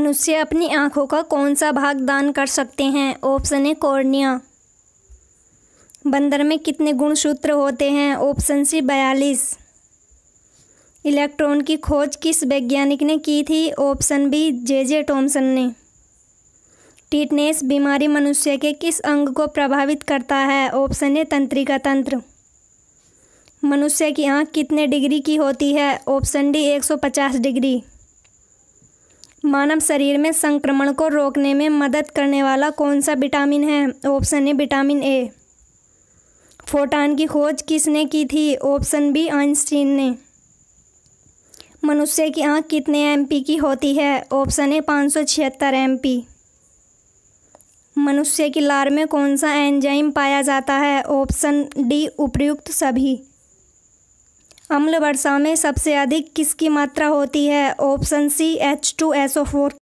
मनुष्य अपनी आँखों का कौन सा भाग दान कर सकते हैं ऑप्शन ए कॉर्निया बंदर में कितने गुणसूत्र होते हैं ऑप्शन सी बयालीस इलेक्ट्रॉन की खोज किस वैज्ञानिक ने की थी option B J J Thomson ने टिटनेस बीमारी मनुष्य के किस अंग को प्रभावित करता है ऑप्शन ए तंत्रिका तंत्र मनुष्य की आँख कितने डिग्री की होती है ऑप्शन डी 150 डिग्री मानव शरीर में संक्रमण को रोकने में मदद करने वाला कौन सा विटामिन है option A vitamin A photon की खोज किसने की थी ऑप्शन बी आइंस्टीन ने मनुष्य की आंख कितने एमपी की होती है ऑप्शन ए पाँच सौ छिहत्तर एम मनुष्य की लार में कौन सा एंजाइम पाया जाता है ऑप्शन डी उपयुक्त सभी अम्ल वर्षा में सबसे अधिक किसकी मात्रा होती है option C H two S O four